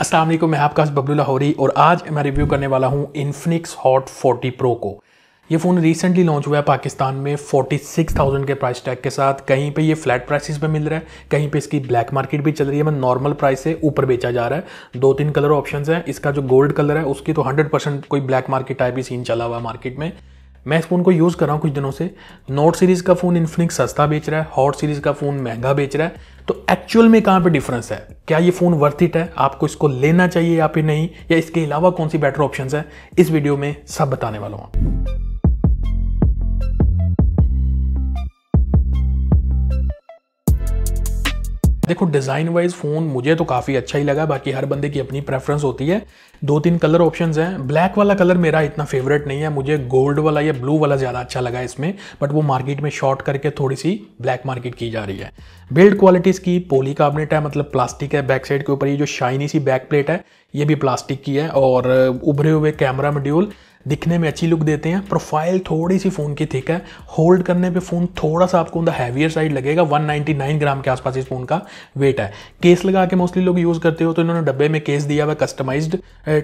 असलम मैं आपका बबलू लाहौरी और आज मैं रिव्यू करने वाला हूँ इन्फिनिक्स हॉट 40 प्रो को ये फ़ोन रिसेंटली लॉन्च हुआ है पाकिस्तान में 46,000 के प्राइस टैग के साथ कहीं पे ये फ्लैट प्राइसेस पे मिल रहा है कहीं पे इसकी ब्लैक मार्केट भी चल रही है मैं नॉर्मल प्राइस से ऊपर बेचा जा रहा है दो तीन कलर ऑप्शन है इसका जो गोल्ड कलर है उसकी तो हंड्रेड कोई ब्लैक मार्केट टाइप ही सीन चला हुआ है मार्केट में मैं इस फ़ोन को यूज़ कर रहा हूँ कुछ दिनों से नोट सीरीज़ का फ़ोन इन्फिनिक्स सस्ता बेच रहा है हॉट सीरीज़ का फ़ोन महंगा बेच रहा है तो एक्चुअल में कहाँ पे डिफरेंस है क्या ये फ़ोन वर्थ इट है आपको इसको लेना चाहिए या फिर नहीं या इसके अलावा कौन सी बेटर ऑप्शन है इस वीडियो में सब बताने वाला हूँ देखो डिज़ाइन वाइज फ़ोन मुझे तो काफ़ी अच्छा ही लगा बाकी हर बंदे की अपनी प्रेफरेंस होती है दो तीन कलर ऑप्शन हैं ब्लैक वाला कलर मेरा इतना फेवरेट नहीं है मुझे गोल्ड वाला या ब्लू वाला ज़्यादा अच्छा लगा इसमें बट वो मार्केट में शॉर्ट करके थोड़ी सी ब्लैक मार्केट की जा रही है बिल्ड क्वालिटीज़ की पोली कार्बनेट है मतलब प्लास्टिक है बैक साइड के ऊपर ये जो शाइनी सी बैक प्लेट है ये भी प्लास्टिक की है और उभरे हुए कैमरा मॉड्यूल दिखने में अच्छी लुक देते हैं प्रोफाइल थोड़ी सी फ़ोन की थिक है होल्ड करने पे फ़ोन थोड़ा सा आपको उनका हैवियर साइड लगेगा 199 ग्राम के आसपास इस फ़ोन का वेट है केस लगा के मोस्टली लोग यूज़ करते हो तो इन्होंने डब्बे में केस दिया हुआ कस्टमाइज्ड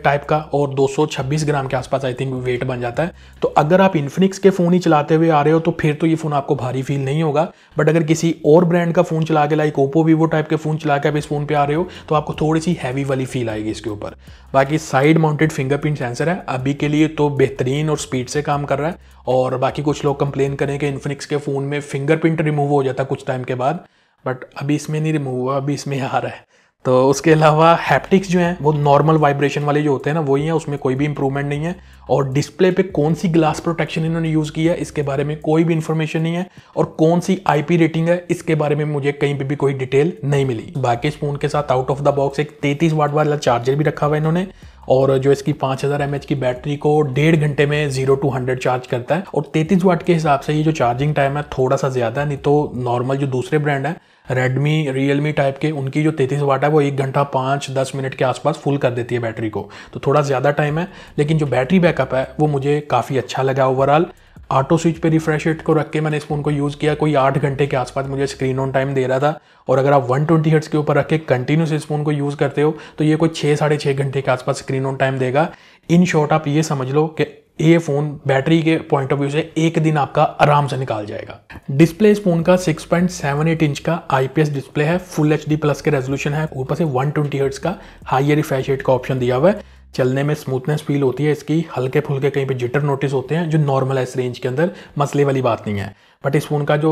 टाइप का और 226 ग्राम के आसपास आई थिंक वेट बन जाता है तो अगर आप इन्फिनिक्स के फ़ोन ही चलाते हुए आ रहे हो तो फिर तो ये फ़ोन आपको भारी फील नहीं होगा बट अगर किसी और ब्रांड का फ़ोन चला के लाइक ओप्पो वीवो टाइप के फ़ोन चला के आप इस फ़ोन पर आ रहे हो तो आपको थोड़ी सी हैवी वाली फील आएगी इसके ऊपर बाकी साइड माउंटेड फिंगरप्रिंट सेंसर है अभी के लिए तो बेहतरीन और स्पीड से काम कर रहा है और बाकी कुछ लोग कंप्लेन करें कि इन्फिनिक्स के फ़ोन में फिंगरप्रिंट रिमूव हो जाता कुछ टाइम के बाद बट अभी इसमें नहीं रिमूव हुआ अभी इसमें आ रहा है तो उसके अलावा हैप्टिक्स जो हैं वो नॉर्मल वाइब्रेशन वाले जो होते हैं ना वही हैं उसमें कोई भी इंप्रूवमेंट नहीं है और डिस्प्ले पे कौन सी ग्लास प्रोटेक्शन इन्होंने यूज़ किया है इसके बारे में कोई भी इन्फॉर्मेशन नहीं है और कौन सी आईपी रेटिंग है इसके बारे में मुझे कहीं पे भी कोई डिटेल नहीं मिली बाकी इस फोन के साथ आउट ऑफ द बॉक्स एक तैतीस वाट वाला चार्जर भी रखा हुआ है इन्होंने और जो इसकी पाँच हज़ार की बैटरी को डेढ़ घंटे में जीरो टू हंड्रेड चार्ज करता है और तैतीस वाट के हिसाब से ये जो चार्जिंग टाइम है थोड़ा सा ज़्यादा नहीं तो नॉर्मल जो दूसरे ब्रांड है रेडमी रियलमी टाइप के उनकी जो तैतीस वाट है वो एक घंटा पाँच दस मिनट के आसपास फुल कर देती है बैटरी को तो थोड़ा ज़्यादा टाइम है लेकिन जो बैटरी बैकअप है वो मुझे काफ़ी अच्छा लगा ओवरऑल ऑटो स्विच पे रिफ्रेश रेट को रख के मैंने इस फ़ोन को यूज़ किया कोई आठ घंटे के आसपास मुझे स्क्रीन ऑन टाइम दे रहा था और अगर आप 120 ट्वेंटी हर्ट्स के ऊपर रख के कंटिन्यूस इस फ़ोन को यूज़ करते हो तो ये कोई छः साढ़े छः घंटे के आसपास स्क्रीन ऑन टाइम देगा इन शॉर्ट आप ये समझ लो कि ये फ़ोन बैटरी के पॉइंट ऑफ व्यू से एक दिन आपका आराम से निकाल जाएगा डिस्प्ले इस फोन का 6.78 इंच का आईपीएस डिस्प्ले है फुल एच प्लस के रेजोल्यूशन है ऊपर से 120 हर्ट्ज का हाइयर रिफ्रेश रेट का ऑप्शन दिया हुआ है चलने में स्मूथनेस फील होती है इसकी हल्के फुल्के कहीं पे जिटर नोटिस होते हैं जो नॉर्मल है इस रेंज के अंदर मसले वाली बात नहीं है बट इस फ़ोन का जो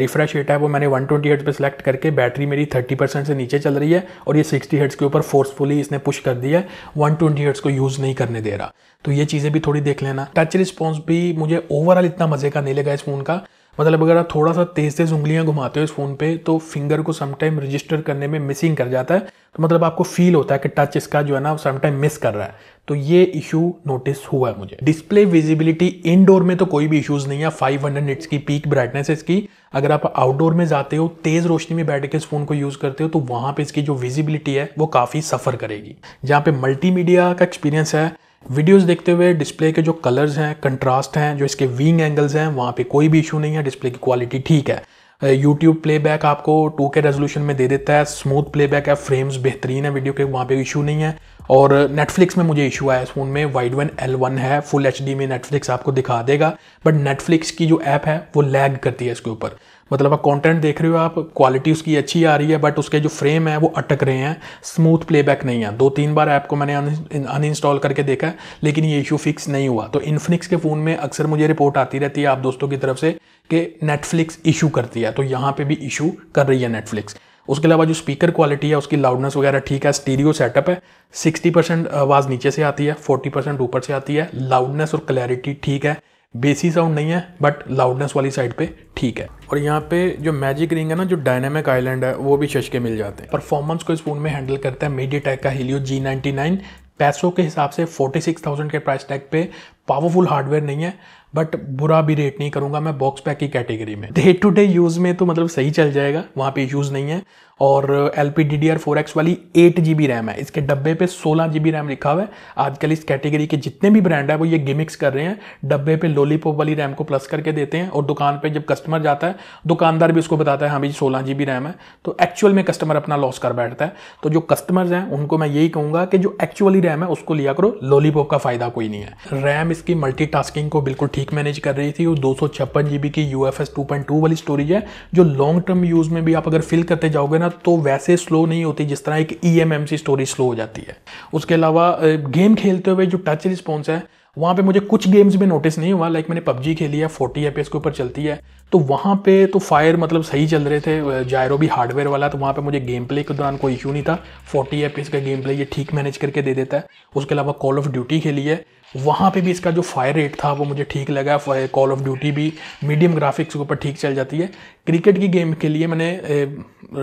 रिफ्रेश रेट है वो मैंने 120 ट्वेंटी पे सेलेक्ट करके बैटरी मेरी 30 परसेंट से नीचे चल रही है और ये 60 हर्ट्स के ऊपर फोर्सफुली इसने पुश कर दिया है वन ट्वेंटी को यूज़ नहीं करने दे रहा तो ये चीज़ें भी थोड़ी देख लेना टच रिस्पॉन्स भी मुझे ओवरऑल इतना मज़े का नहीं लगा इस फ़ोन का मतलब अगर आप थोड़ा सा तेज़ तेज़ उंगलियां घुमाते हो इस फ़ोन पे तो फिंगर को समटाइम रजिस्टर करने में मिसिंग कर जाता है तो मतलब आपको फील होता है कि टच इसका जो है ना समटाइम मिस कर रहा है तो ये इशू नोटिस हुआ है मुझे डिस्प्ले विजिबिलिटी इनडोर में तो कोई भी इशूज़ नहीं है फाइव हंड्रेड की पीक ब्राइटनेस है इसकी अगर आप आउटडोर में जाते हो तेज़ रोशनी में बैठ के इस फ़ोन को यूज़ करते हो तो वहाँ पर इसकी जो विजिबिलिटी है वो काफ़ी सफ़र करेगी जहाँ पे मल्टीमीडिया का एक्सपीरियंस है वीडियोस देखते हुए डिस्प्ले के जो कलर्स हैं कंट्रास्ट हैं जो इसके विंग एंगल्स हैं वहाँ पे कोई भी इशू नहीं है डिस्प्ले की क्वालिटी ठीक है यूट्यूब प्लेबैक आपको 2K रेजोल्यूशन में दे देता है स्मूथ प्लेबैक है फ्रेम्स बेहतरीन है वीडियो के वहाँ पे इशू नहीं है और नेटफ्लिक्स में मुझे इशू आया इस फ़ोन में वाइड वन एल वन है फुल एच में नेटफ्लिक्स आपको दिखा देगा बट नेटफ्लिक्स की जो ऐप है वो लैग करती है इसके ऊपर मतलब आप कंटेंट देख रहे हो आप क्वालिटी उसकी अच्छी आ रही है बट उसके जो फ्रेम है वो अटक रहे हैं स्मूथ प्लेबैक नहीं है दो तीन बार ऐप को मैंने अनइंस्टॉल करके देखा है लेकिन ये इशू फिक्स नहीं हुआ तो इन्फिनिक्स के फ़ोन में अक्सर मुझे रिपोर्ट आती रहती है आप दोस्तों की तरफ से कि नेटफ्लिक्स इशू करती है तो यहाँ पर भी इशू कर रही है नेटफ्लिक्स उसके अलावा जो स्पीकर क्वालिटी है उसकी लाउडनेस वगैरह ठीक है स्टीरियो सेटअप है 60 परसेंट आवाज़ नीचे से आती है 40 परसेंट ऊपर से आती है लाउडनेस और क्लैरिटी ठीक है बेसी साउंड नहीं है बट लाउडनेस वाली साइड पे ठीक है और यहाँ पे जो मैजिक रिंग है ना जो डायनामिक आइलैंड है वो भी शश के मिल जाते हैं परफॉर्मेंस को इस फोन में हैंडल करता है मीडिया का हिलियो जी नाइनटी नाइन पैसों के हिसाब से 46,000 के प्राइस टैग पे पावरफुल हार्डवेयर नहीं है बट बुरा भी रेट नहीं करूँगा मैं बॉक्स पैक की कैटेगरी में डे टू डे यूज़ में तो मतलब सही चल जाएगा वहां पे यूज़ नहीं है और L P D D R four X वाली एट जी बी रैम है इसके डब्बे पे सोलह जी बी रैम लिखा हुआ है आजकल इस कैटेगरी के जितने भी ब्रांड है वो ये गिमिक्स कर रहे हैं डब्बे पे लोलीपॉप वाली रैम को प्लस करके देते हैं और दुकान पर जब कस्टमर जाता है दुकानदार भी उसको बताता है हाँ भाई सोलह जी बी रैम है तो एक्चुअल में कस्टमर अपना लॉस कर बैठता है तो जो कस्टमर्स हैं उनको मैं यही कहूँगा कि जो एक्चुअली रैम है उसको लिया करो लॉलीपॉप का फ़ायदा कोई नहीं है रैम इसकी मल्टीटास्किंग को बिल्कुल ठीक मैनेज कर रही थी और दो सौ छप्पन जी बी की U F S two point two वाली स्टोरेज है जो लॉन्ग टर्म यूज़ में भी आप अगर फिल करते जाओगे ना तो वैसे स्लो नहीं होती जिस तरह एक E M M C storage slow हो जाती है उसके अलावा गेम खेलते हुए जो टच रिस्पॉन्स है वहाँ पे मुझे कुछ गेम्स में नोटिस नहीं हुआ लाइक मैंने पबजी खेली है फोर्टी एफ के ऊपर चलती है तो वहाँ पे तो फायर मतलब सही चल रहे थे जायरो भी हार्डवेयर वाला तो वहाँ पे मुझे गेम प्ले के दौरान कोई इशू नहीं था फोर्टी एफ का गेम प्ले ये ठीक मैनेज करके दे देता है उसके अलावा कॉल ऑफ ड्यूटी खेली है वहाँ पे भी इसका जो फायर रेट था वो मुझे ठीक लगा कॉल ऑफ ड्यूटी भी मीडियम ग्राफिक्स के ऊपर ठीक चल जाती है क्रिकेट की गेम के लिए मैंने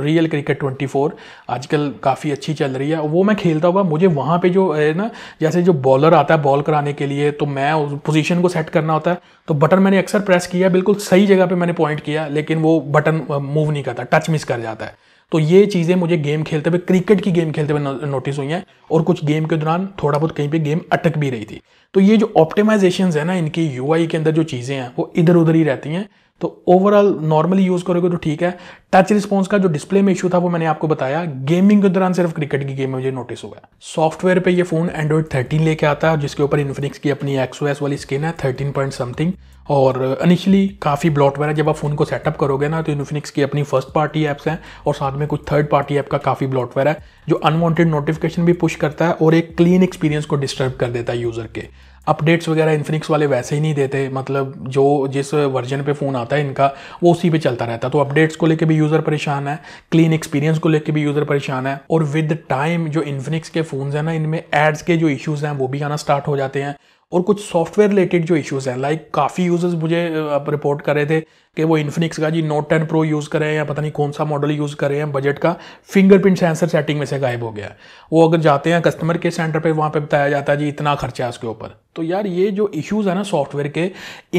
रियल क्रिकेट 24 आजकल काफ़ी अच्छी चल रही है वो मैं खेलता हुआ मुझे वहाँ पे जो है ना जैसे जो बॉलर आता है बॉल कराने के लिए तो मैं उस पोजीशन को सेट करना होता है तो बटन मैंने अक्सर प्रेस किया बिल्कुल सही जगह पे मैंने पॉइंट किया लेकिन वो बटन मूव नहीं करता टच मिस कर जाता है तो ये चीज़ें मुझे गेम खेलते हुए क्रिकेट की गेम खेलते हुए नोटिस हुई हैं और कुछ गेम के दौरान थोड़ा बहुत कहीं पे गेम अटक भी रही थी तो ये जो ऑप्टिमाइजेशन है ना इनकी यू के अंदर जो चीज़ें हैं वो इधर उधर ही रहती हैं तो ओवरऑल नॉर्मली यूज़ करोगे तो ठीक है टच रिस्पॉन्स का जो डिस्प्ले में इशू था वो मैंने आपको बताया गेमिंग के दौरान सिर्फ क्रिकेट की गेम मुझे नोटिस हुआ सॉफ्टवेयर पे ये फोन एंड्रॉइड 13 लेके आता है जिसके ऊपर इन्फिनिक्स की अपनी एक्सओएस वाली स्किन है 13 पॉइंट समथिंग और इनिशियली काफ़ी ब्लॉटवेयर है जब आप फोन को सेटअप करोगे ना तो इन्फिनिक्स की अपनी फर्स्ट पार्टी ऐप्स हैं और साथ में कुछ थर्ड पार्टी ऐप का काफ़ी ब्लॉटवेयर है जो अनवांटेड नोटिफिकेशन भी पुश करता है और एक क्लीन एक्सपीरियंस को डिस्टर्ब कर देता है यूज़र के अपडेट्स वगैरह इन्फिनिक्स वाले वैसे ही नहीं देते मतलब जो जिस वर्जन पे फ़ोन आता है इनका वो उसी पे चलता रहता है तो अपडेट्स को लेके भी यूज़र परेशान है क्लीन एक्सपीरियंस को लेकर भी यूज़र परेशान है और विद टाइम जो इन्फिनिक्स के फ़ोन हैं ना इनमें एड्स के जो इश्यूज़ हैं वो भी आना स्टार्ट हो जाते हैं और कुछ सॉफ्टवेयर रिलेटेड जो इश्यूज़ हैं लाइक काफ़ी यूज़र्स मुझे आप रिपोर्ट कर रहे थे कि वो इन्फिनिक्स का G Note ten Pro use करें या पता नहीं कौन सा मॉडल यूज़ करें हैं बजट का फिंगरप्रिंट सेंसर सेटिंग में से गायब हो गया वो अगर जाते हैं कस्टमर के सेंटर पर वहाँ पर बताया जाता है जी इतना खर्चा है उसके ऊपर तो यार ये जो इश्यूज़ है ना सॉफ्टवेयर के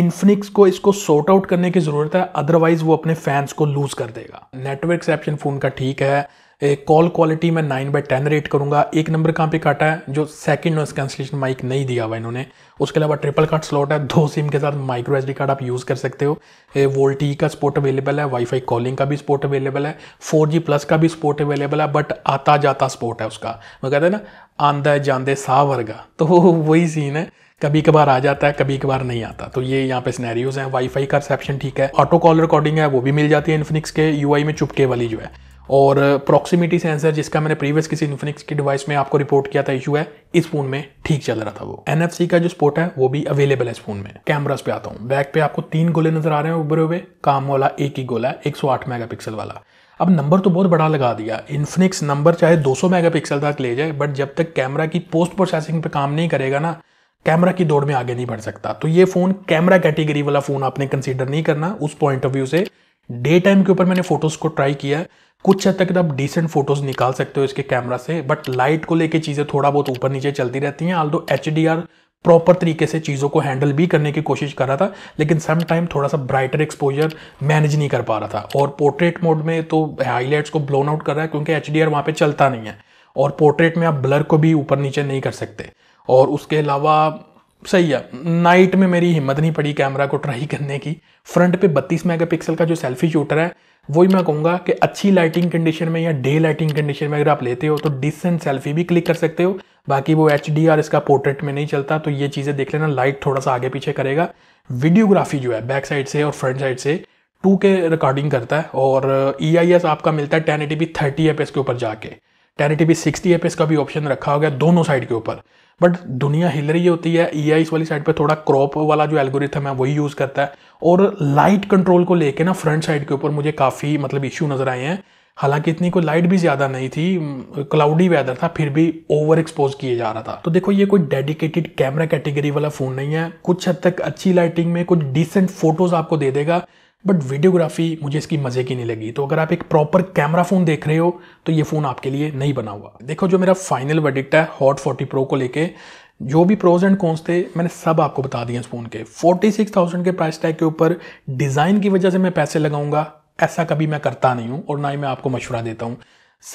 इन्फिनिक्स को इसको सॉर्ट आउट करने की ज़रूरत है अदरवाइज़ वो अपने फैंस को लूज़ कर देगा नेटवर्क एक्सेप्शन फ़ोन का ठीक है कॉल क्वालिटी मैं नाइन बाई टेन रेट करूँगा एक नंबर कहाँ पे काटा है जो सेकंड नॉइस कैंसिलेशन माइक नहीं दिया हुआ इन्होंने उसके अलावा ट्रिपल कार्ड स्लॉट है दो सिम के साथ माइक्रो एस कार्ड आप यूज़ कर सकते हो वोल्टी का स्पोर्ट अवेलेबल है वाईफाई कॉलिंग का भी स्पोर्ट अवेलेबल है फोर प्लस का भी स्पोर्ट अवेलेबल है बट आता जाता स्पोर्ट है उसका वो कहते हैं ना आंदा जानदे सा वर्गा तो वही सीन है कभी कभार आ जाता है कभी कभार नहीं आता तो ये यहाँ पे स्नैरियोज हैं वाईफाई का रिसेप्शन ठीक है ऑटो कॉल रिकॉर्डिंग है वो भी मिल जाती है इन्फिनिक्स के यूआई में चुपके वाली जो है और प्रॉक्सिमिटी सेंसर जिसका मैंने प्रीवियस किसी इन्फिनिक्स की डिवाइस में आपको रिपोर्ट किया था इशू है इस फोन में ठीक चल रहा था वो एन का जो स्पोर्ट है वो भी अवेलेबल है इस फोन में कैमराज पे आता हूँ बैक पे आपको तीन गोले नजर आ रहे हैं उभरे हुए काम वाला एक ही गोला है एक सौ आठ मेगापिक्सल वाला अब नंबर तो बहुत बड़ा लगा दिया इन्फिनिक्स नंबर चाहे 200 मेगापिक्सल तक ले जाए बट जब तक कैमरा की पोस्ट प्रोसेसिंग पे काम नहीं करेगा ना कैमरा की दौड़ में आगे नहीं बढ़ सकता तो ये फ़ोन कैमरा कैटेगरी वाला फ़ोन आपने कंसीडर नहीं करना उस पॉइंट ऑफ व्यू से डे टाइम के ऊपर मैंने फोटोज़ को ट्राई किया कुछ हद तक आप डिसेंट फोटोज निकाल सकते हो इसके कैमरा से बट लाइट को लेके चीज़ें थोड़ा बहुत ऊपर नीचे चलती रहती हैं आल दो एच प्रॉपर तरीके से चीज़ों को हैंडल भी करने की कोशिश कर रहा था लेकिन सम टाइम थोड़ा सा ब्राइटर एक्सपोजर मैनेज नहीं कर पा रहा था और पोर्ट्रेट मोड में तो हाईलाइट्स को ब्लोन आउट कर रहा है क्योंकि एच डी आर वहाँ पर चलता नहीं है और पोर्ट्रेट में आप ब्लर को भी ऊपर नीचे नहीं कर सकते और उसके अलावा सही है नाइट में मेरी हिम्मत नहीं पड़ी कैमरा को ट्राई करने की फ्रंट पे 32 मेगापिक्सल का जो सेल्फी शूटर है वही मैं कहूँगा कि अच्छी लाइटिंग कंडीशन में या डे लाइटिंग कंडीशन में अगर आप लेते हो तो डिसेंट सेल्फी भी क्लिक कर सकते हो बाकी वो एच इसका पोर्ट्रेट में नहीं चलता तो ये चीज़ें देख लेना लाइट थोड़ा सा आगे पीछे करेगा वीडियोग्राफी जो है बैक साइड से और फ्रंट साइड से टू के रिकॉर्डिंग करता है और ई आई एस आपका मिलता है ten eighty P thirty F S के ऊपर जाके ten eighty P sixty F S का भी ऑप्शन रखा हो गया दोनों साइड के ऊपर बट दुनिया हिल रही होती है ई e आई वाली साइड पे थोड़ा क्रॉप वाला जो एल्गोरिथम है वही यूज़ करता है और लाइट कंट्रोल को लेके ना फ्रंट साइड के ऊपर मुझे काफ़ी मतलब इश्यू नज़र आए हैं हालांकि इतनी कोई लाइट भी ज़्यादा नहीं थी क्लाउडी वेदर था फिर भी ओवर एक्सपोज किया जा रहा था तो देखो ये कोई डेडिकेटेड कैमरा कैटेगरी वाला फ़ोन नहीं है कुछ हद तक अच्छी लाइटिंग में कुछ डिसेंट फोटोज़ आपको दे देगा बट वीडियोग्राफी मुझे इसकी मज़े की नहीं लगी तो अगर आप एक प्रॉपर कैमरा फ़ोन देख रहे हो तो ये फ़ोन आपके लिए नहीं बना हुआ देखो जो मेरा फाइनल वर्डिक्ट है हॉट फोर्टी प्रो को लेके जो भी प्रोज एंड कॉन्स थे मैंने सब आपको बता दिए इस फ़ोन के 46,000 के प्राइस टैग के ऊपर डिज़ाइन की वजह से मैं पैसे लगाऊंगा ऐसा कभी मैं करता नहीं हूँ और ना ही मैं आपको मशवरा देता हूँ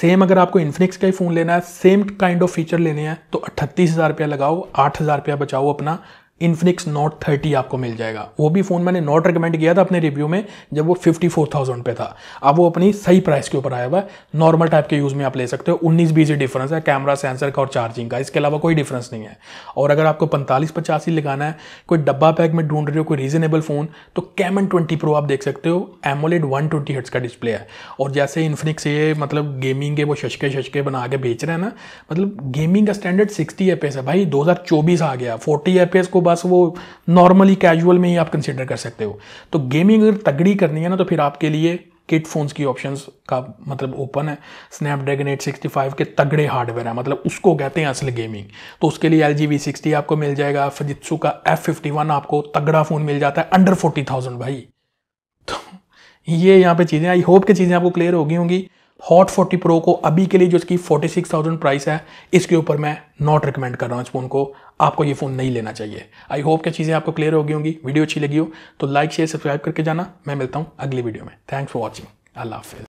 सेम अगर आपको इन्फिनिक्स का ही फ़ोन लेना है सेम काइंड ऑफ फीचर लेने हैं तो अट्ठतीस हज़ार रुपया लगाओ आठ हज़ार रुपया बचाओ अपना इन्फिनिक्स नोट थर्टी आपको मिल जाएगा वो भी फ़ोन मैंने नॉट रिकमेंड किया था अपने रिव्यू में जब वो फिफ्टी फोर थाउजेंड पे था अब वो अपनी सही प्राइस के ऊपर आया हुआ है नॉर्मल टाइप के यूज़ में आप ले सकते हो उन्नीस बीस डिफरेंस है कैमरा सेंसर का और चार्जिंग का इसके अलावा कोई डिफरेंस नहीं है और अगर आपको पैंतालीस पचास ही लगाना है कोई डब्बा पैक में ढूंढ रहे हो कोई रीजनेबल फ़ोन तो कैमन ट्वेंटी प्रो आप देख सकते हो एमोलेड वन ट्वेंटी हट्स का डिस्प्ले है और जैसे इन्फिनिक्स ये मतलब गेमिंग के वो शशके शशके बना के बेच रहे हैं ना मतलब गेमिंग का स्टैंडर्ड सिक्सटी एफ है भाई दो आ गया फोर्टी एफ को बस वो नॉर्मली कैजुअल में ही आप कंसिडर कर सकते हो तो गेमिंग अगर तगड़ी करनी है ना तो फिर आपके लिए किट फ़ोन्स की ऑप्शंस का मतलब ओपन है स्नैपड्रैगन 865 के तगड़े हार्डवेयर है मतलब उसको कहते हैं असल गेमिंग तो उसके लिए एल जी आपको मिल जाएगा फजित्सु का एफ F51 आपको तगड़ा फ़ोन मिल जाता है अंडर फोर्टी थाउजेंड भाई तो ये यहाँ पे चीज़ें आई होप की चीज़ें आपको क्लियर हो गई होंगी हॉट फोर्टी प्रो को अभी के लिए जो इसकी 46,000 प्राइस है इसके ऊपर मैं नॉट रिकमेंड कर रहा हूँ इस फ़ोन को आपको ये फ़ोन नहीं लेना चाहिए आई होप क्या चीज़ें आपको क्लियर हो गई होंगी वीडियो अच्छी लगी हो तो लाइक शेयर सब्सक्राइब करके जाना मैं मिलता हूँ अगली वीडियो में थैंक्स फॉर वॉचिंग अल्लाह हाफिज़